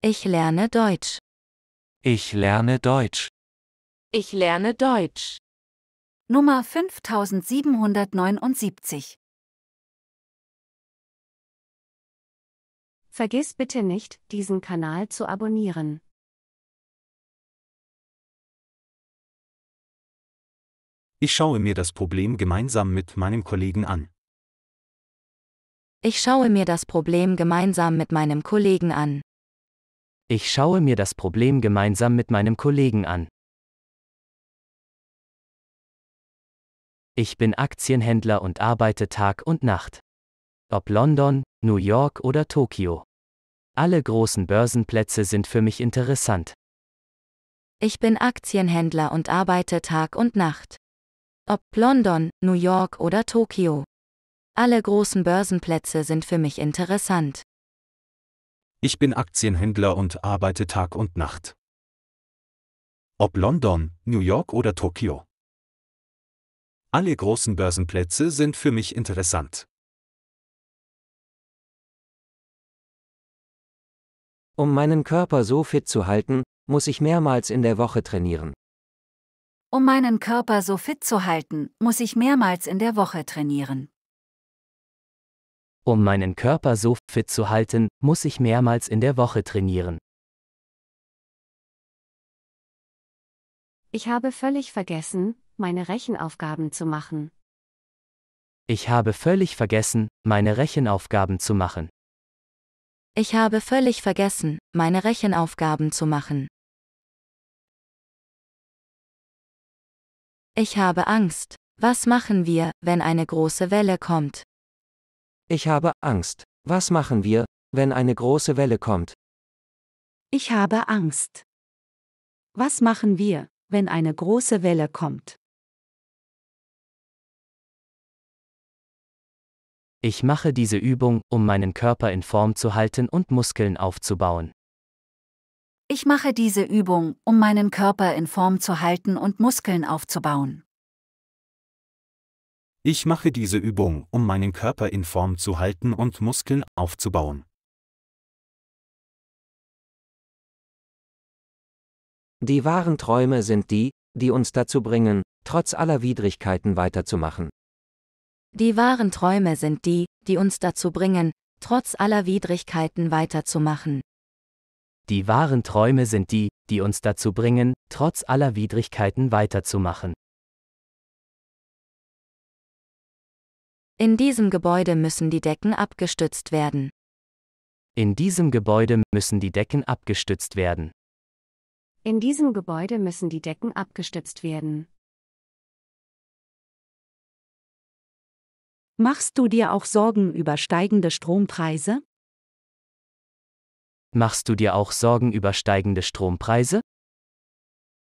Ich lerne Deutsch. Ich lerne Deutsch. Ich lerne Deutsch. Nummer 5779. Vergiss bitte nicht, diesen Kanal zu abonnieren. Ich schaue mir das Problem gemeinsam mit meinem Kollegen an. Ich schaue mir das Problem gemeinsam mit meinem Kollegen an. Ich schaue mir das Problem gemeinsam mit meinem Kollegen an. Ich bin Aktienhändler und arbeite Tag und Nacht. Ob London, New York oder Tokio. Alle großen Börsenplätze sind für mich interessant. Ich bin Aktienhändler und arbeite Tag und Nacht. Ob London, New York oder Tokio. Alle großen Börsenplätze sind für mich interessant. Ich bin Aktienhändler und arbeite Tag und Nacht. Ob London, New York oder Tokio. Alle großen Börsenplätze sind für mich interessant. Um meinen Körper so fit zu halten, muss ich mehrmals in der Woche trainieren. Um meinen Körper so fit zu halten, muss ich mehrmals in der Woche trainieren. Um meinen Körper so fit zu halten, muss ich mehrmals in der Woche trainieren. Ich habe völlig vergessen, meine Rechenaufgaben zu machen. Ich habe völlig vergessen, meine Rechenaufgaben zu machen. Ich habe völlig vergessen, meine Rechenaufgaben zu machen. Ich habe Angst. Was machen wir, wenn eine große Welle kommt? Ich habe Angst. Was machen wir, wenn eine große Welle kommt? Ich habe Angst. Was machen wir, wenn eine große Welle kommt? Ich mache diese Übung, um meinen Körper in Form zu halten und Muskeln aufzubauen. Ich mache diese Übung, um meinen Körper in Form zu halten und Muskeln aufzubauen. Ich mache diese Übung, um meinen Körper in Form zu halten und Muskeln aufzubauen. Die wahren Träume sind die, die uns dazu bringen, trotz aller Widrigkeiten weiterzumachen. Die wahren Träume sind die, die uns dazu bringen, trotz aller Widrigkeiten weiterzumachen. Die wahren Träume sind die, die uns dazu bringen, trotz aller Widrigkeiten weiterzumachen. In diesem Gebäude müssen die Decken abgestützt werden. In diesem Gebäude müssen die Decken abgestützt werden. In diesem Gebäude müssen die Decken abgestützt werden. Machst du dir auch Sorgen über steigende Strompreise? Machst du dir auch Sorgen über steigende Strompreise?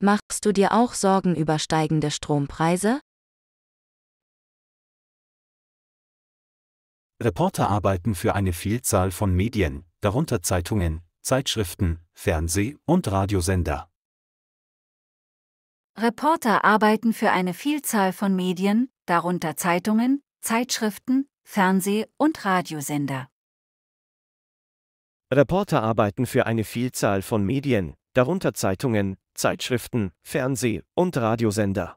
Machst du dir auch Sorgen über steigende Strompreise? Reporter arbeiten für eine Vielzahl von Medien, darunter Zeitungen, Zeitschriften, Fernseh- und Radiosender. Reporter arbeiten für eine Vielzahl von Medien, darunter Zeitungen, Zeitschriften, Fernseh- und Radiosender. Reporter arbeiten für eine Vielzahl von Medien, darunter Zeitungen, Zeitschriften, Fernseh- und Radiosender.